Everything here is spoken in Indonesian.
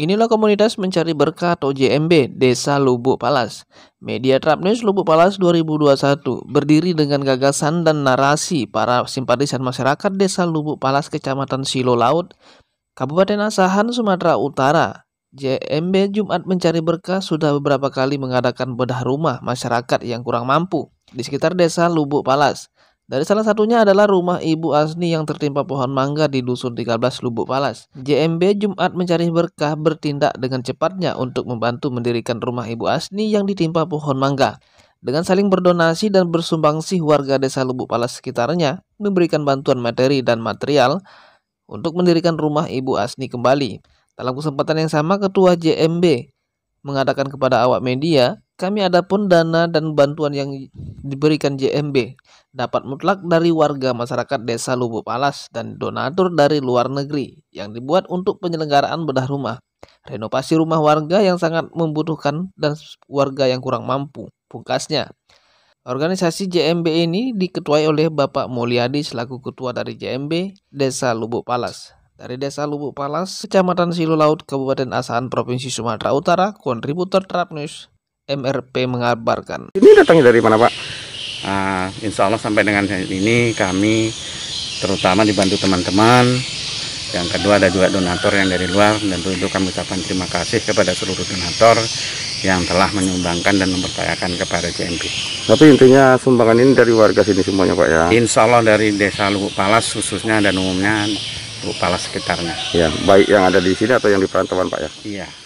Inilah komunitas mencari berkah atau JMB Desa Lubuk Palas. Media Trap News Lubuk Palas 2021 berdiri dengan gagasan dan narasi para simpatisan masyarakat Desa Lubuk Palas Kecamatan Silo Laut, Kabupaten Asahan, Sumatera Utara. JMB Jumat Mencari Berkah sudah beberapa kali mengadakan bedah rumah masyarakat yang kurang mampu di sekitar Desa Lubuk Palas. Dari salah satunya adalah rumah Ibu Asni yang tertimpa pohon mangga di Dusun 13 Lubuk Palas. JMB Jumat mencari berkah bertindak dengan cepatnya untuk membantu mendirikan rumah Ibu Asni yang ditimpa pohon mangga. Dengan saling berdonasi dan bersumbangsi warga desa Lubuk Palas sekitarnya memberikan bantuan materi dan material untuk mendirikan rumah Ibu Asni kembali. Dalam kesempatan yang sama Ketua JMB mengatakan kepada awak media, kami ada pun dana dan bantuan yang diberikan JMB dapat mutlak dari warga masyarakat desa Lubu Palas dan donatur dari luar negeri yang dibuat untuk penyelenggaraan bedah rumah, renovasi rumah warga yang sangat membutuhkan dan warga yang kurang mampu. Pungkasnya, organisasi JMB ini diketuai oleh Bapak Mulyadi selaku ketua dari JMB Desa Lubu Palas. Dari Desa Lubuk Palas, Kecamatan Silu Kabupaten Asahan, Provinsi Sumatera Utara, kontributor Trap News. MRP mengabarkan. Ini datangnya dari mana Pak? Uh, insya Allah sampai dengan ini kami terutama dibantu teman-teman. Yang kedua ada juga donatur yang dari luar dan tentu kami ucapkan terima kasih kepada seluruh donatur yang telah menyumbangkan dan mempercayakan kepada CMP. Tapi intinya sumbangan ini dari warga sini semuanya Pak ya? Insya Allah dari desa Lubuk Palas khususnya dan umumnya Lubuk Palas sekitarnya. Ya, baik yang ada di sini atau yang di perantauan Pak ya? Iya.